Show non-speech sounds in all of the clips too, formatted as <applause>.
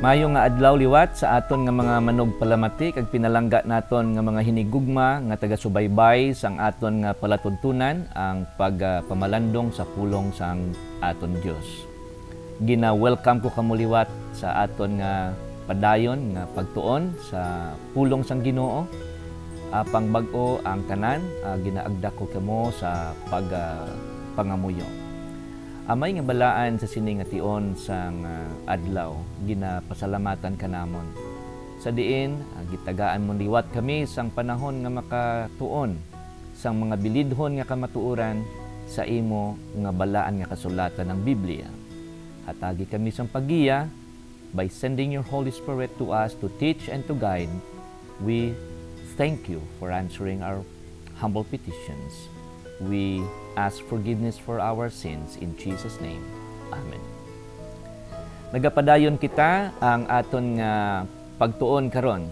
Mayo nga adlaw liwat sa aton nga mga manog palamati kag pinalangga naton nga mga hinigugma nga taga-subaybay sang aton nga palatuntunan ang pagpamalandong sa pulong sang aton Dios. Gina-welcome ko kamo liwat sa aton nga padayon nga pagtuon sa pulong sang Ginoo apang bag-o ang kanan, uh, ginaagda ko kamo sa pag ah, pangamuyo. Amay nga balaan sa sining ation sang uh, adlaw, ginapasalamatan ka namon. Sa diin, gitagaan mo liwat kami sang panahon nga makatuon, sang mga bilidhon nga kamatuuran, sa imo nga balaan nga kasulatan ng Biblia. Hatagi kami sang pagiya by sending your Holy Spirit to us to teach and to guide. We thank you for answering our humble petitions. We ask forgiveness for our sins in Jesus' name. Amen. Nagapadayon kita ang aton nga pagtuon karon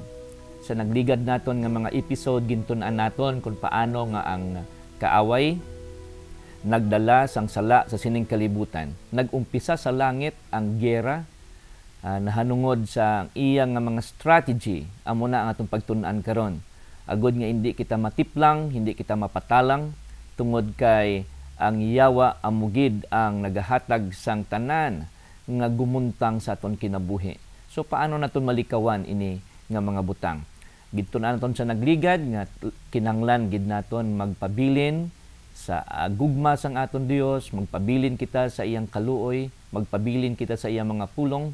sa nagligad naton nga mga episode gintunan naton kung paano nga ang kaaway nagdala sang sala sa sining kalibutan. Nagumpisa sa langit ang gera uh, ah, nahanungod sa iyang nga mga strategy amo na ang atong pagtun-an karon agod nga hindi kita matiplang hindi kita mapatalang tungod kay ang yawa amugid ang nagahatag sang tanan nga gumuntang sa aton kinabuhi. So paano naton malikawan ini nga mga butang? Gidto na naton sa nagligad nga kinanglan gid naton magpabilin sa gugma sang aton Dios, magpabilin kita sa iyang kaluoy, magpabilin kita sa iyang mga pulong,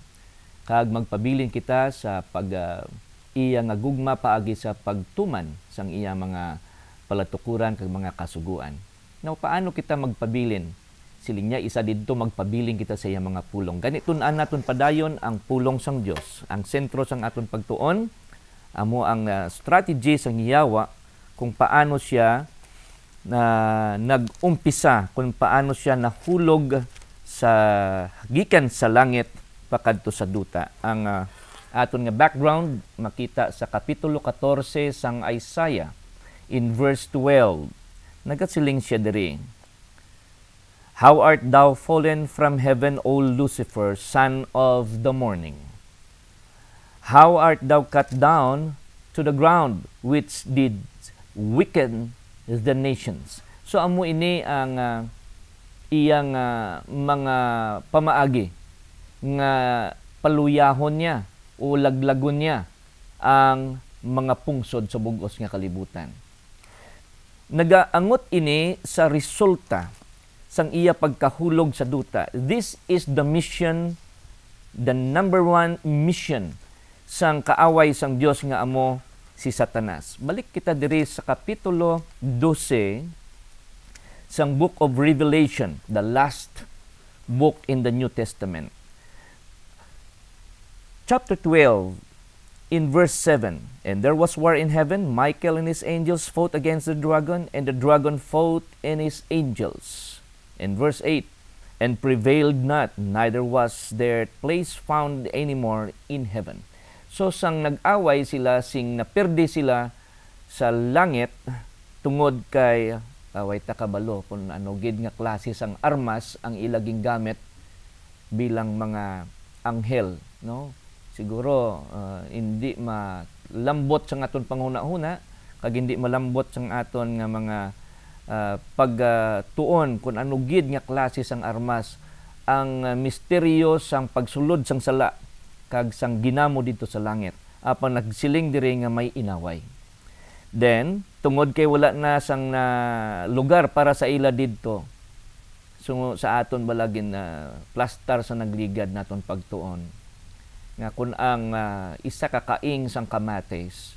kag magpabilin kita sa pag uh, iya nga gugma paagi sa pagtuman sang iya mga palatukuran kag mga kasuguan. Now, paano kita magpabilin? Siling niya, isa dito magpabilin kita sa iyang mga pulong. Ganitun-an naton padayon ang pulong sang Dios, ang sentro sang aton pagtuon, amo ang uh, strategy sang hiyawa kung paano siya na uh, nagumpisa kung paano siya nahulog sa gikan sa langit pakadto sa duta ang uh, aton nga background makita sa kapitulo 14 sang Isaiah in verse 12, nagkasiling siya diri. How art thou fallen from heaven, O Lucifer, son of the morning? How art thou cut down to the ground, which did weaken the nations? So amo ini ang uh, iyang uh, mga pamaagi nga paluyahon niya o laglagon niya ang mga pungsod sa bugos nga kalibutan. Nagaangot ini sa resulta sang iya pagkahulog sa duta. This is the mission, the number one mission sang kaaway sang Dios nga amo si Satanas. Balik kita diri sa kapitulo 12 sang book of Revelation, the last book in the New Testament. Chapter 12 in verse 7 and there was war in heaven michael and his angels fought against the dragon and the dragon fought and his angels in verse 8 and prevailed not neither was their place found anymore in heaven so sang nag-away sila sing napirdi sila sa langit tungod kay away uh, kabalo kun ano gid nga klase sang armas ang ilaging gamit bilang mga anghel no siguro uh, hindi malambot sang aton panghuna-huna kag hindi malambot sang aton nga mga uh, pagtuon uh, kung ano gid nga klase sang armas ang uh, misteryo sang pagsulod sang sala kag sang ginamo dito sa langit apang nagsiling diri nga may inaway then tungod kay wala na sang uh, lugar para sa ila didto so, sa aton balagin na uh, plaster sa nagligad naton pagtuon nga kun ang uh, isa ka kaing sang kamates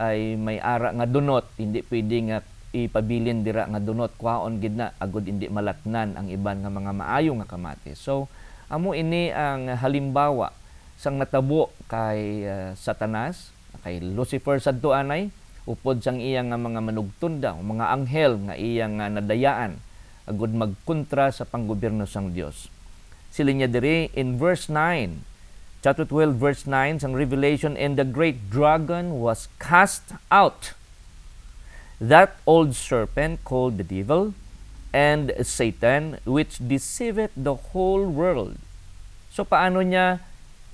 ay may ara nga dunot hindi pwede nga ipabilin dira nga dunot kwaon gid na agud hindi malatnan ang iban nga mga maayo nga kamates so amo ini ang halimbawa sang natabo kay uh, Satanas kay Lucifer sadto anay upod sang iyang nga mga manugtunda mga anghel nga iyang nga nadayaan agud magkontra sa panggobyerno sang Dios sila niya diri in verse 9 chapter 12 verse 9 sang Revelation and the great dragon was cast out that old serpent called the devil and Satan which deceiveth the whole world. So paano niya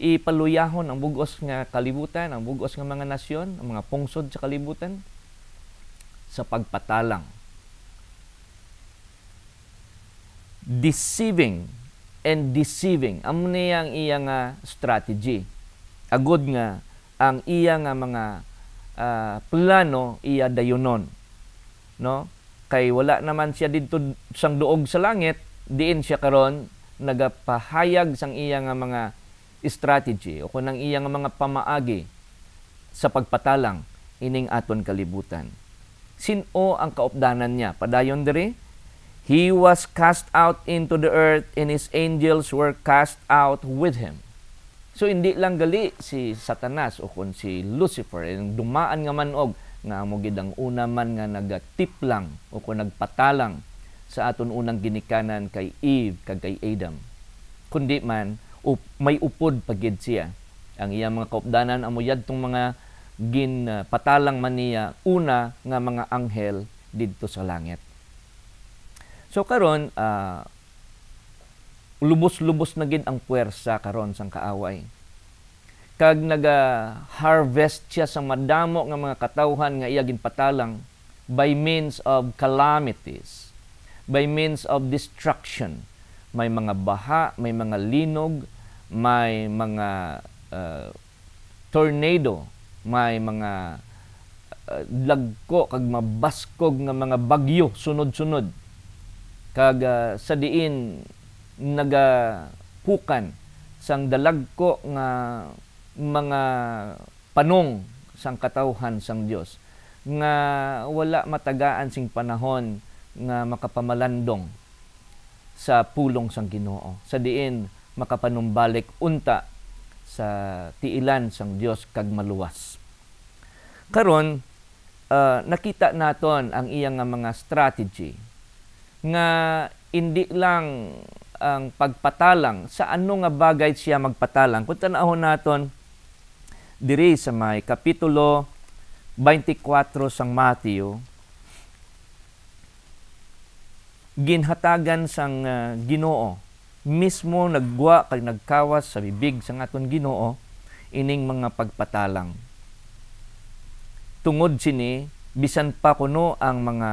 ipaluyahon ang bugos nga kalibutan, ang bugos nga mga nasyon, ang mga pungsod sa kalibutan? Sa pagpatalang. Deceiving and deceiving. Amo niya ang iya nga strategy. Agod nga ang iya nga mga uh, plano iya dayonon. No? Kay wala naman siya didto sang duog sa langit, diin siya karon nagapahayag sang iya nga mga strategy o kunang iya nga mga pamaagi sa pagpatalang ining aton kalibutan. Sino ang kaopdanan niya? Padayon diri He was cast out into the earth and his angels were cast out with him. So hindi lang gali si Satanas o kun si Lucifer ang eh, dumaan nga manog nga mo gid ang una man nga nagatiplang o kun nagpatalang sa aton unang ginikanan kay Eve kag kay Adam. Kundi man up, may upod pagid siya. Ang iyang mga kaupdanan amuyad tong mga ginpatalang ah, man niya una nga mga anghel didto sa langit. So karon uh, lubos-lubos na gid ang puwersa karon sang kaaway. Kag naga-harvest siya sa madamo nga mga katawhan nga iya ginpatalang by means of calamities, by means of destruction. May mga baha, may mga linog, may mga uh, tornado, may mga uh, lagko kag mabaskog nga mga bagyo sunod-sunod kag uh, sa diin nagapukan sang dalagko nga mga panong sang katauhan sang Dios nga wala matagaan sing panahon nga makapamalandong sa pulong sang Ginoo sa diin makapanumbalik unta sa tiilan sang Dios kag maluwas karon uh, nakita naton ang iyang nga mga strategy nga hindi lang ang pagpatalang sa ano nga bagay siya magpatalang. Kung tanahon naton diri sa may kapitulo 24 sang Matthew ginhatagan sang uh, Ginoo mismo nagwa kag nagkawas sa bibig sang aton Ginoo ining mga pagpatalang tungod sini bisan pa kuno ang mga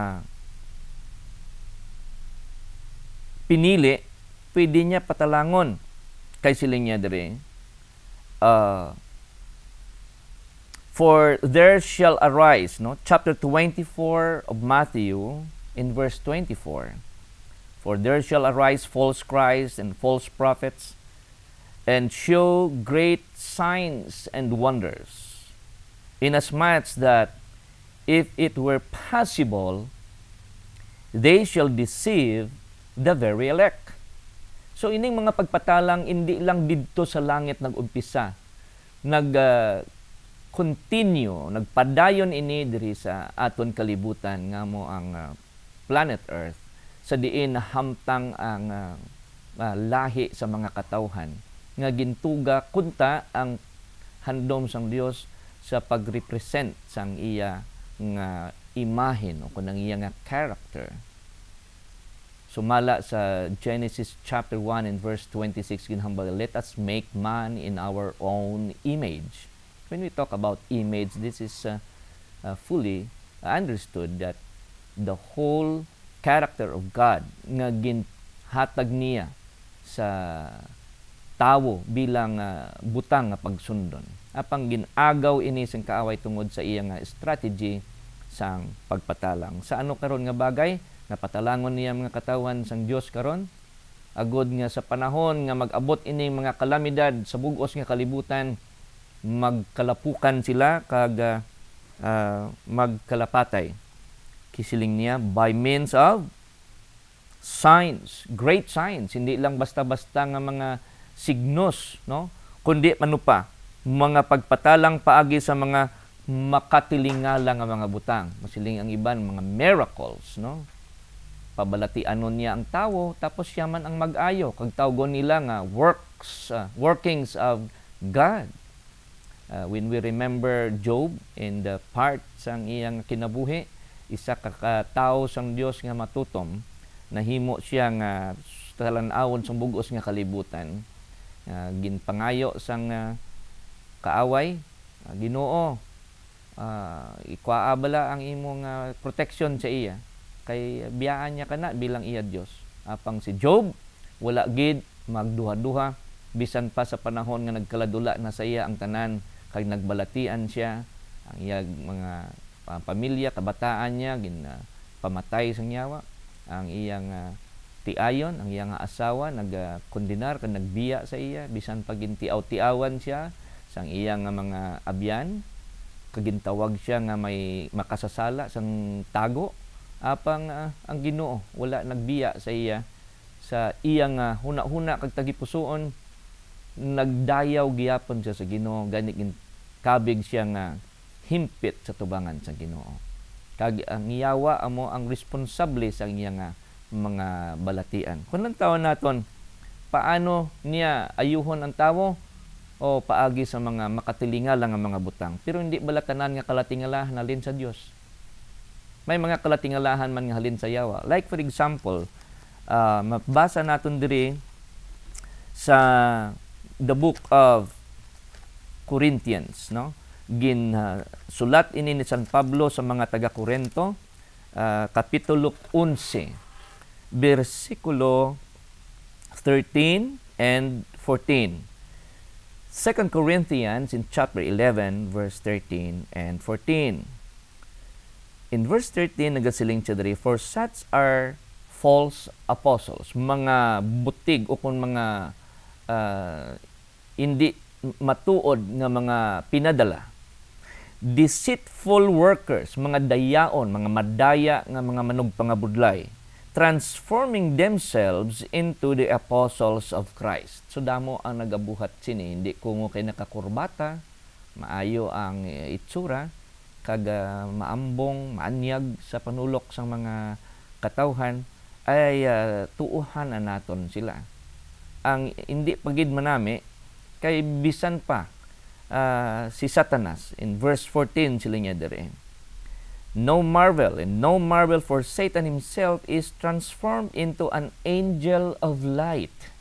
pinili, pwede niya patalangon kay siling niya dere. Uh, for there shall arise, no? Chapter 24 of Matthew in verse 24. For there shall arise false Christs and false prophets and show great signs and wonders, inasmuch that if it were possible, they shall deceive the very elect. So ining mga pagpatalang hindi lang didto sa langit nagumpisa, nag uh, continue, nagpadayon ini diri sa aton kalibutan nga mo ang uh, planet Earth sa diin hamtang ang uh, uh, lahi sa mga katauhan nga gintuga kunta ang handom sang Dios sa pagrepresent sang iya nga imahin o kunang iya nga character sumala sa Genesis chapter 1 and verse 26 ginhambal let us make man in our own image when we talk about image this is uh, uh, fully understood that the whole character of God nga ginhatag niya sa tawo bilang uh, butang nga pagsundon apang ginagaw ini sang kaaway tungod sa iyang strategy sang pagpatalang sa ano karon nga bagay Napatalangon niya mga katawan sang Dios karon agod nga sa panahon nga mag-abot ining mga kalamidad sa bugos nga kalibutan magkalapukan sila kag uh, magkalapatay kisiling niya by means of signs great signs hindi lang basta-basta nga mga signos no kundi manupa mga pagpatalang paagi sa mga makatilingala nga mga butang masiling ang iban mga miracles no pabalati nun niya ang tao tapos siya man ang mag-ayo kag tawgon nila nga works uh, workings of God uh, when we remember Job in the part sang iyang kinabuhi isa ka katao sang Dios nga matutom nahimo siya nga talan-awon sang bugos nga kalibutan uh, ginpangayo sang uh, kaaway uh, Ginoo uh, ikuaabala ang imong uh, protection sa iya kay biyaan niya kana bilang iya Dios apang si Job wala gid magduha-duha bisan pa sa panahon nga nagkaladula na sa iya ang tanan kag nagbalatian siya ang iya mga uh, pamilya kabataan niya gin uh, pamatay sang yawa ang iyang uh, tiayon ang iyang asawa nagkondinar uh, kag nagbiya sa iya bisan pa gintiaw-tiawan siya sang iyang uh, mga abyan kagintawag siya nga may makasasala sang tago apang uh, ang Ginoo wala nagbiya sa iya sa iyang uh, huna-huna kag tagipusoon nagdayaw giyapon siya sa Ginoo gani kabig siya nga uh, himpit sa tubangan sa Ginoo kag ang iyawa amo ang responsable sa iyang uh, mga balatian kun lang taon naton paano niya ayuhon ang tawo o paagi sa mga makatilinga lang ang mga butang pero hindi balatanan nga kalatingala nalin sa Dios may mga kalatingalahan man nga halin sa yawa. Like for example, uh, mabasa natin diri sa the book of Corinthians, no? Gin uh, sulat ini ni San Pablo sa mga taga Corinto, uh, kapitulo 11, bersikulo 13 and 14. 2 Corinthians in chapter 11 verse 13 and 14 in verse 13, nagasiling siya dari, For such are false apostles, mga butig o kung mga uh, hindi matuod nga mga pinadala. Deceitful workers, mga dayaon, mga madaya nga mga manugpangabudlay, transforming themselves into the apostles of Christ. So damo ang nagabuhat sini, hindi ko mo kay nakakurbata, maayo ang eh, itsura, kag uh, maambong maanyag sa panulok sa mga katawhan ay uh, tuuhan na naton sila ang hindi pagid manami kay bisan pa uh, si Satanas in verse 14 sila niya dere. no marvel and no marvel for Satan himself is transformed into an angel of light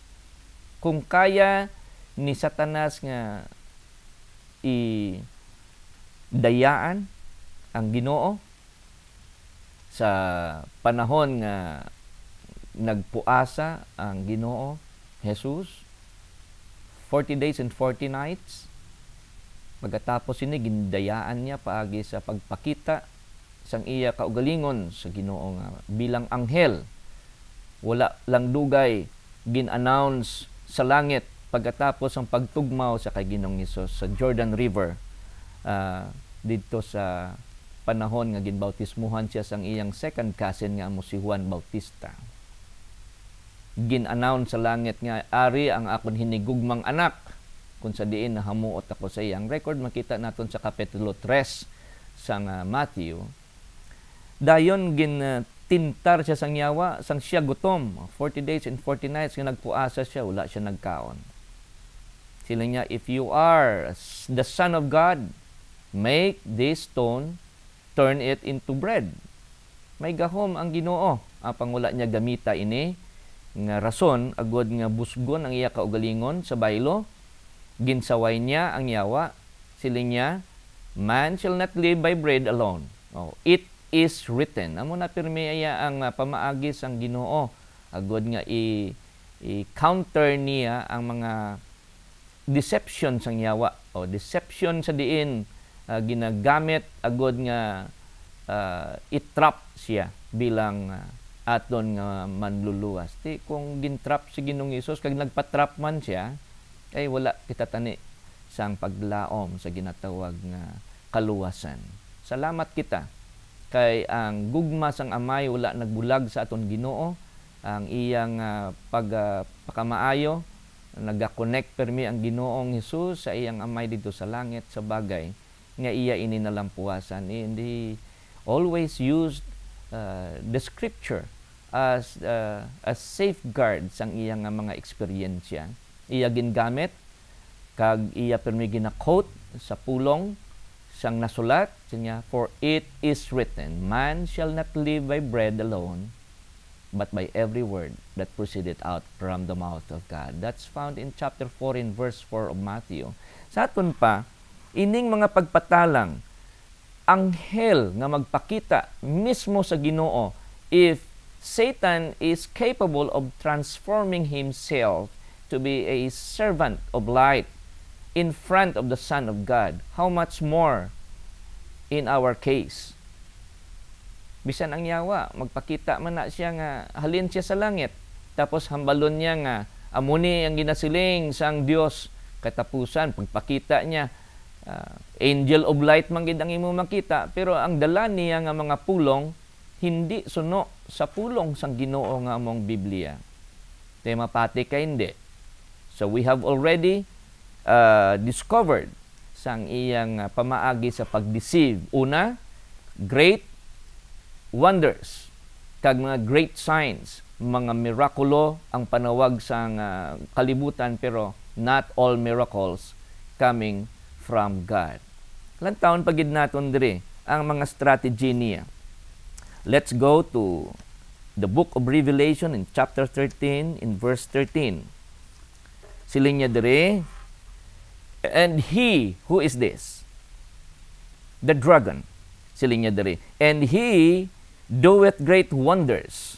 kung kaya ni Satanas nga i dayaan ang Ginoo sa panahon nga nagpuasa ang Ginoo Jesus 40 days and 40 nights pagkatapos ini gindayaan niya paagi sa pagpakita sang iya kaugalingon sa Ginoo nga bilang anghel wala lang dugay gin-announce sa langit pagkatapos ang pagtugmaw sa kay Ginoong Hesus sa Jordan River uh, dito sa panahon nga ginbautismuhan siya sang iyang second cousin nga mo si Juan Bautista. Gin-announce sa langit nga ari ang akon hinigugmang anak kung sa diin na hamuot ako sa iyang record makita naton sa kapitulo 3 sang uh, Matthew. Dayon gin uh, tintar siya sang yawa sang siya gutom 40 days and 40 nights nga nagpuasa siya wala siya nagkaon sila niya if you are the son of God Make this stone, turn it into bread. May gahom ang ginoo, apang wala niya gamita ini, nga rason, agod nga busgon ang iya kaugalingon sa baylo, ginsaway niya ang yawa, siling niya, man shall not live by bread alone. Oh, it is written. Amo na pirmi iya ang ah, pamaagis ang ginoo, agod nga i, i counter niya ang mga deception sang yawa o oh, deception sa diin uh, ginagamit agod nga uh, itrap siya bilang uh, aton nga manluluwas. Ti kung gintrap si Ginoong Isos kag nagpatrap man siya, ay wala kita tani sang paglaom sa ginatawag nga kaluwasan. Salamat kita kay ang gugma sang amay wala nagbulag sa aton Ginoo ang iyang uh, pag uh, pakamaayo naga permi ang Ginoong Hesus sa iyang amay dito sa langit sa bagay nga iya ini nalampuasan and he always used uh, the scripture as uh, as safeguard sang iya nga mga eksperyensya iya gingamit kag iya pirmi gina-quote sa pulong sang nasulat niya for it is written man shall not live by bread alone but by every word that proceeded out from the mouth of God. That's found in chapter 4 in verse 4 of Matthew. Sa aton pa, Ining mga pagpatalang, anghel nga magpakita mismo sa Ginoo if Satan is capable of transforming himself to be a servant of light in front of the Son of God. How much more in our case? Bisan ang yawa, magpakita man na siya nga halin siya sa langit. Tapos hambalon niya nga amuni ang ginasiling sang Dios katapusan pagpakita niya Uh, angel of light man gid ang imo makita pero ang dala niya nga mga pulong hindi suno sa pulong sang Ginoo nga among Biblia. tema pati ka hindi. So we have already uh, discovered sang iyang uh, pamaagi sa pagdeceive. Una, great wonders kag mga great signs, mga mirakulo ang panawag sang uh, kalibutan pero not all miracles coming from God. Ilang taon pagid naton dire ang mga strategy niya. Let's go to the book of Revelation in chapter 13 in verse 13. Sila niya dire and he who is this? The dragon. Sila niya dire and he doeth great wonders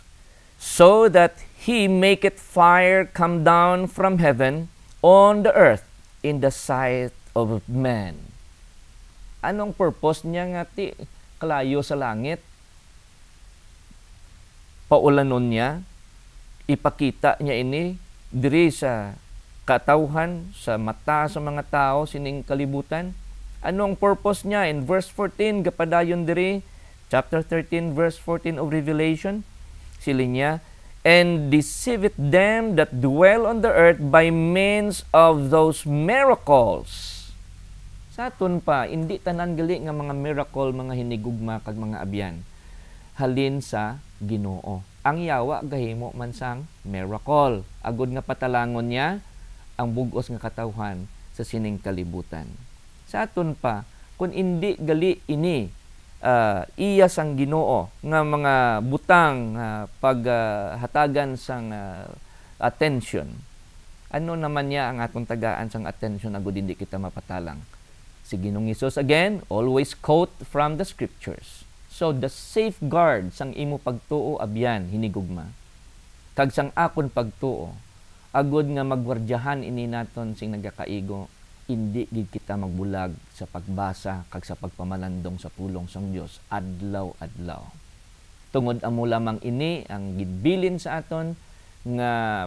so that he maketh fire come down from heaven on the earth in the sight of man. Anong purpose niya nga ti kalayo sa langit? Paulanon niya, ipakita niya ini diri sa katauhan, sa mata sa mga tao, sining kalibutan. Anong purpose niya? In verse 14, gapadayon diri, chapter 13, verse 14 of Revelation, sili niya, and deceiveth them that dwell on the earth by means of those miracles saton pa indi tanan gali nga mga miracle mga hinigugma kag mga abyan halin sa Ginoo ang yawa gahimo man sang miracle agud nga patalangon niya ang bugos nga katawhan sa sining kalibutan saton pa kun indi gali ini uh, iya sang Ginoo nga mga butang uh, ah, paghatagan ah, uh, sang uh, attention ano naman niya ang atong tagaan sang attention agud indi kita mapatalang Si Ginong Isos again, always quote from the scriptures. So the safeguard sang imo pagtuo abyan hinigugma. Kag sang akon pagtuo, agod nga magwardyahan ini naton sing nagakaigo, indi gid kita magbulag sa pagbasa kag sa pagpamalandong sa pulong sang Dios adlaw-adlaw. Tungod amo lamang ini ang gidbilin sa aton nga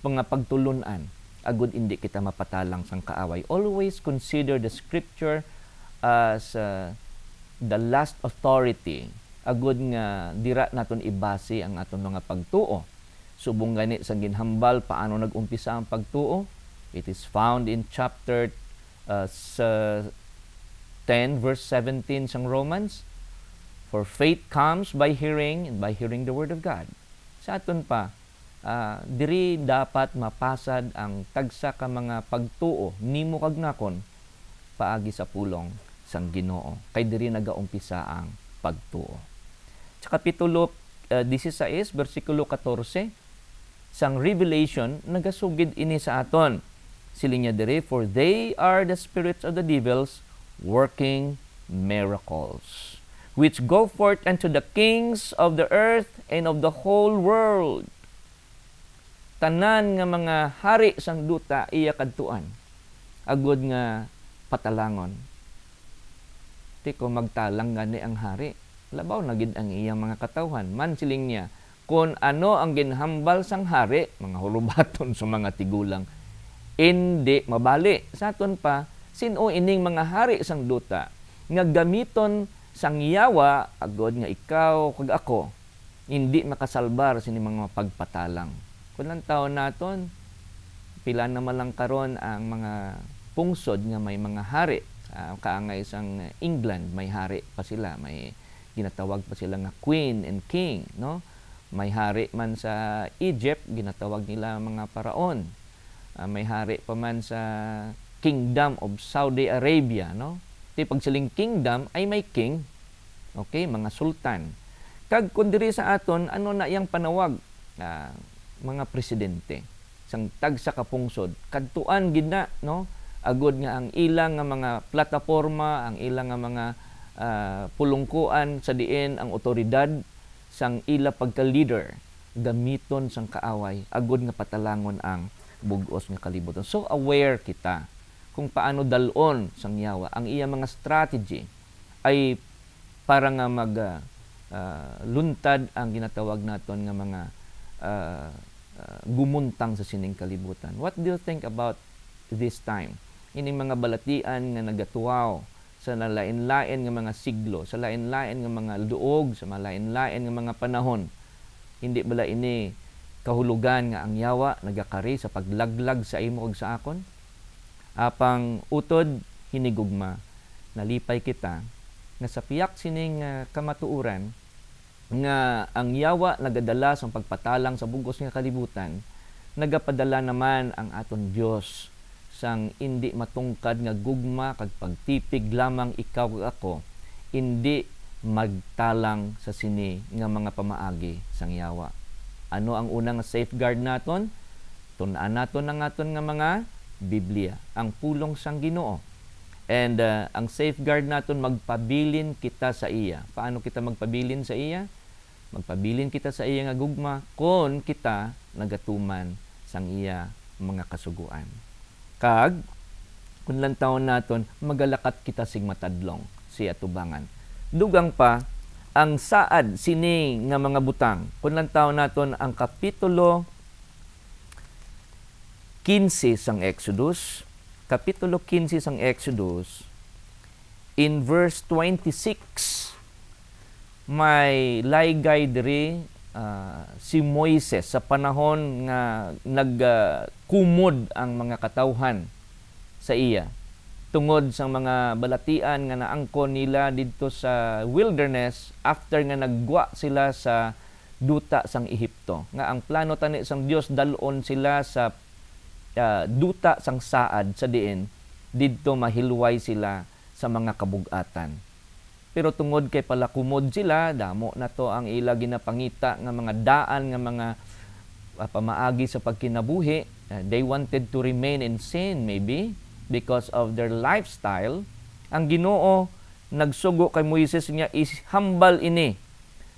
mga pagtulunan agud indi kita mapatalang sang kaaway. Always consider the scripture as uh, the last authority. Agud nga dira naton ibase ang aton mga pagtuo. Subong gani sa ginhambal paano nagumpisa ang pagtuo? It is found in chapter uh, 10 verse 17 sang Romans. For faith comes by hearing and by hearing the word of God. Sa aton pa uh, diri dapat mapasad ang tagsa ka mga pagtuo nimo kag nakon paagi sa pulong sang Ginoo kay diri nagaumpisa ang pagtuo sa kapitulo uh, 16 bersikulo 14 sang revelation nagasugid ini sa aton sili niya diri for they are the spirits of the devils working miracles which go forth unto the kings of the earth and of the whole world tanan nga mga hari sang duta iya kadtuan agod nga patalangon ti ko magtalang gani ang hari labaw na gid ang iyang mga katawhan man siling niya kun ano ang ginhambal sang hari mga hulubaton <laughs> sa mga tigulang indi mabali sa aton pa sino ining mga hari sang duta nga gamiton sang yawa agod nga ikaw kag ako hindi makasalbar sini mga pagpatalang Walang taon naton, pila na malang karon ang mga pungsod nga may mga hari. Uh, kaangay sang England, may hari pa sila, may ginatawag pa sila nga queen and king, no? May hari man sa Egypt, ginatawag nila mga paraon. Uh, ah, may hari pa man sa Kingdom of Saudi Arabia, no? Ti pagsiling kingdom ay may king, okay, mga sultan. Kag kundiri sa aton, ano na iyang panawag? Uh, mga presidente sang tag sa kapungsod kadtuan gid na no agod nga ang ilang nga mga plataporma ang ilang nga mga uh, pulungkuan sa diin ang otoridad sang ila pagka leader gamiton sang kaaway agod nga patalangon ang bugos nga kalibutan so aware kita kung paano dalon sang yawa ang iya mga strategy ay para nga mag uh, luntad ang ginatawag naton nga mga uh, Uh, gumuntang sa sining kalibutan. What do you think about this time? Ining mga balatian nga nagatuaw sa lain-lain nga mga siglo, sa lain-lain nga mga duog, sa malain lain nga mga panahon. Hindi bala ini kahulugan nga ang yawa nagakari sa paglaglag sa imo ug sa akon? Apang utod hinigugma nalipay kita nga sa piyak sining uh, kamatuuran nga ang yawa nagadala sa pagpatalang sa bugos nga kalibutan nagapadala naman ang aton Dios sang indi matungkad nga gugma kag pagtipig lamang ikaw kag ako indi magtalang sa sini nga mga pamaagi sang yawa ano ang unang safeguard naton tun-an naton ang aton nga mga Biblia ang pulong sang Ginoo and uh, ang safeguard naton magpabilin kita sa iya paano kita magpabilin sa iya Magpabilin kita sa iya nga gugma kon kita nagatuman sang iya mga kasuguan. Kag kun lang taon naton magalakat kita sing matadlong siya atubangan. Dugang pa ang saad sini nga mga butang. Kun lang taon naton ang kapitulo 15 sang Exodus, kapitulo 15 sang Exodus in verse 26 may laygay diri uh, si Moises sa panahon nga nagkumod ah, uh, ang mga katawhan sa iya tungod sa mga balatian nga naangkon nila didto sa wilderness after nga nagwa sila sa duta sang Ehipto nga ang plano tani sang Dios dalon sila sa uh, duta sang saad sa diin didto mahilway sila sa mga kabugatan pero tungod kay palakumod sila, damo na to ang ila ginapangita nga mga daan nga mga uh, pamaagi sa pagkinabuhi. Uh, they wanted to remain in sin maybe because of their lifestyle. Ang Ginoo nagsugo kay Moises niya is humble ini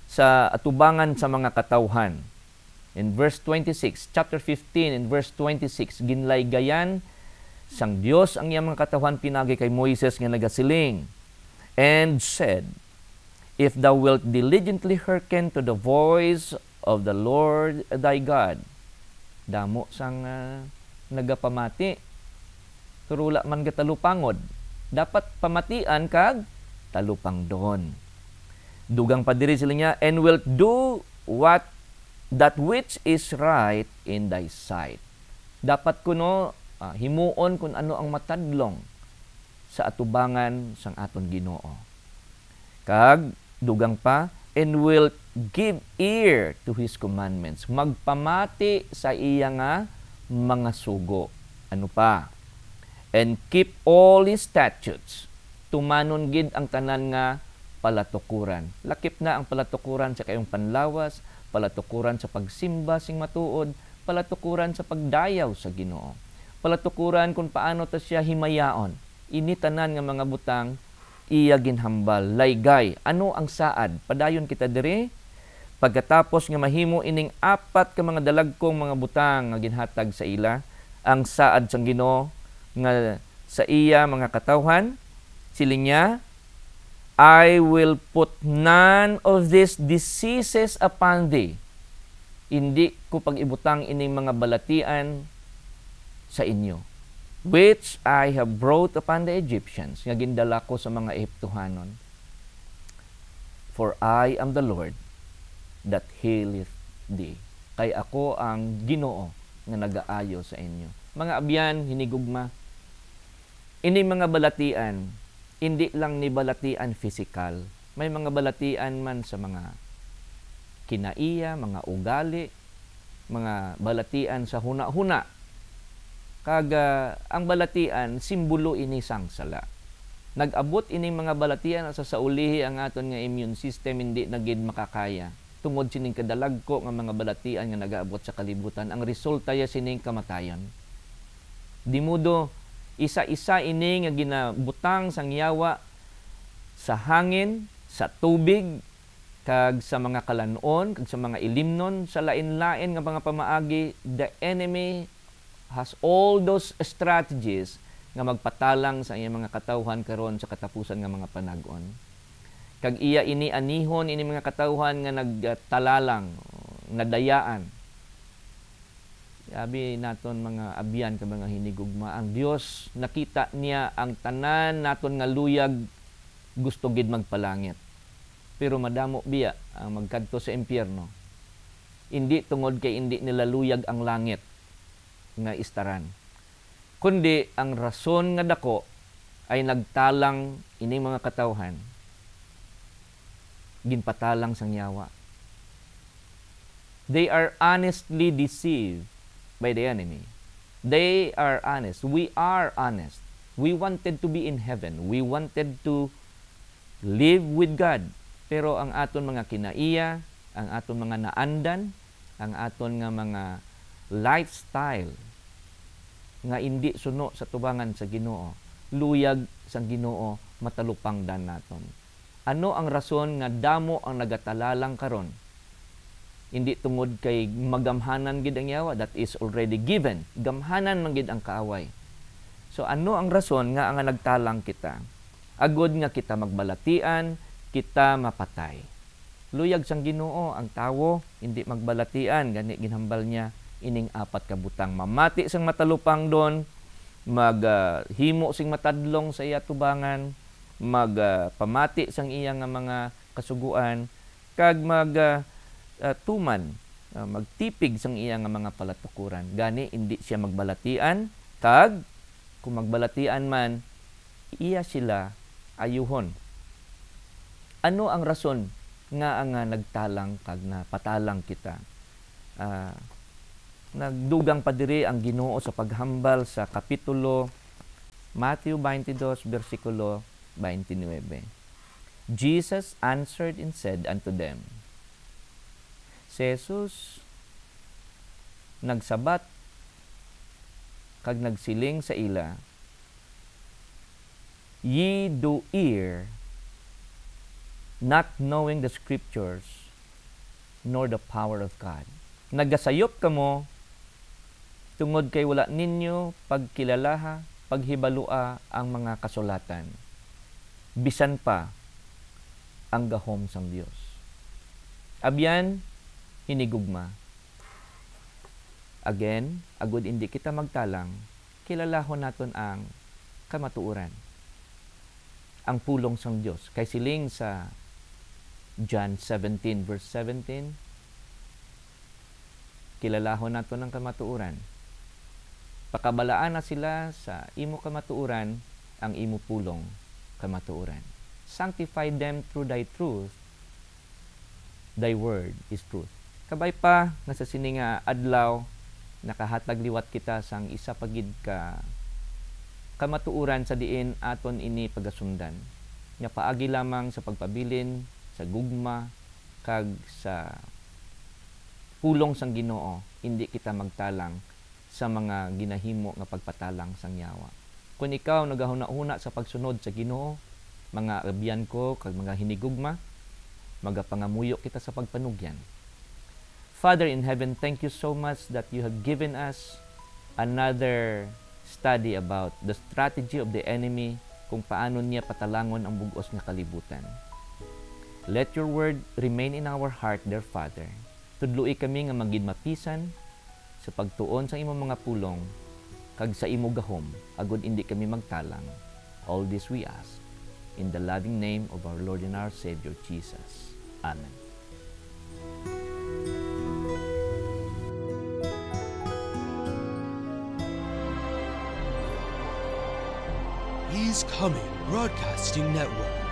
sa atubangan sa mga katawhan. In verse 26, chapter 15 in verse 26, ginlay gayan sang Dios ang iyang mga katawhan pinagi kay Moises nga nagasiling and said, If thou wilt diligently hearken to the voice of the Lord thy God, damo sang uh, nagapamati, turula man gatalupangod, dapat pamatian kag talupang doon. Dugang padiri sila niya, and wilt do what that which is right in thy sight. Dapat kuno uh, himuon kung ano ang matadlong sa atubangan sang aton Ginoo. Kag dugang pa and will give ear to his commandments. Magpamati sa iya nga mga sugo. Ano pa? And keep all his statutes. Tumanon gid ang tanan nga palatukuran. Lakip na ang palatukuran sa kayong panlawas, palatukuran sa pagsimba sing matuod, palatukuran sa pagdayaw sa Ginoo. Palatukuran kung paano ta siya himayaon ini tanan nga mga butang iya ginhambal laygay ano ang saad padayon kita diri pagkatapos nga mahimo ining apat ka mga dalagkong mga butang nga ginhatag sa ila ang saad sang Ginoo nga sa iya mga katawhan sili niya I will put none of these diseases upon thee. Hindi ko pag-ibutang ining mga balatian sa inyo which I have brought upon the Egyptians, nga gindala ko sa mga Ehiptuhanon. For I am the Lord that healeth thee. Kay ako ang ginoo nga nagaayo sa inyo. Mga abyan, hinigugma. Ini mga balatian, hindi lang ni balatian physical. May mga balatian man sa mga kinaiya, mga ugali, mga balatian sa huna-huna Kaga ah, ang balatian simbolo ini sang sala Nagabot ini mga balatian asa sa saulihi ang aton nga immune system hindi na gid makakaya. Tungod sining kadalagko nga mga balatian nga nagaabot sa kalibutan ang resulta ya sining kamatayon. Dimudo isa-isa ini nga ginabutang sang yawa sa hangin, sa tubig, kag sa mga kalanon, kag sa mga ilimnon, sa lain-lain nga mga pamaagi, the enemy has all those strategies nga magpatalang sa iyang mga katawhan karon sa katapusan nga mga panag-on. Kag iya ini anihon ini mga katawhan nga nagtalalang, nadayaan. Sabi naton mga abyan ka mga hinigugma, ang Dios nakita niya ang tanan naton nga luyag gusto gid magpalangit. Pero madamo biya ang magkadto sa impyerno. Indi tungod kay indi nila luyag ang langit nga istaran. Kundi ang rason nga dako ay nagtalang ining mga katawhan ginpatalang sang yawa. They are honestly deceived by the enemy. They are honest. We are honest. We wanted to be in heaven. We wanted to live with God. Pero ang aton mga kinaiya, ang aton mga naandan, ang aton nga mga lifestyle nga indi suno sa tubangan sa Ginoo, luyag sa Ginoo matalupang dan naton. Ano ang rason nga damo ang nagatalalang karon? Hindi tungod kay magamhanan gid ang yawa that is already given. Gamhanan man gid ang kaaway. So ano ang rason nga ang nagtalang kita? Agod nga kita magbalatian, kita mapatay. Luyag sang Ginoo ang tawo, hindi magbalatian, gani ginhambal niya ining apat ka butang mamati sang matalupang don maghimo uh, sing matadlong sa iya tubangan magpamati uh, sang iya nga mga kasuguan kag mag uh, tuman uh, magtipig sang iya nga mga palatukuran gani indi siya magbalatian kag kung magbalatian man iya sila ayuhon ano ang rason nga ang nagtalang kag napatalang kita uh, Nagdugang pa diri ang Ginoo sa paghambal sa kapitulo Matthew 22 bersikulo 29. Jesus answered and said unto them, Si Jesus nagsabat kag nagsiling sa ila, Ye do ear, not knowing the scriptures, nor the power of God. Nagasayop ka mo tungod kay wala ninyo pagkilalaha, paghibalua ang mga kasulatan. Bisan pa ang gahom sang Dios. Abyan, hinigugma. Again, agud indi kita magtalang, kilalahon naton ang kamatuuran. Ang pulong sang Dios kay siling sa John 17 verse 17 kilalahon nato ng kamatuuran Pakabalaan na sila sa imo kamatuuran, ang imo pulong kamatuuran. Sanctify them through thy truth. Thy word is truth. Kabay pa, nga sa sini nga adlaw, nakahatag liwat kita sang isa pagid ka kamatuuran sa diin aton ini pagasundan. Nga paagi lamang sa pagpabilin, sa gugma, kag sa pulong sang Ginoo, indi kita magtalang sa mga ginahimo nga pagpatalang sang yawa. Kung ikaw nagahuna-huna sa pagsunod sa Ginoo, mga abyan ko kag mga hinigugma, magapangamuyo kita sa pagpanugyan. Father in heaven, thank you so much that you have given us another study about the strategy of the enemy kung paano niya patalangon ang bugos nga kalibutan. Let your word remain in our heart, dear Father. Tudlui kami nga magidmapisan, sa pagtuon sa imong mga pulong kag sa imo gahom agud indi kami magtalang all this we ask in the loving name of our Lord and our Savior Jesus amen He's coming broadcasting network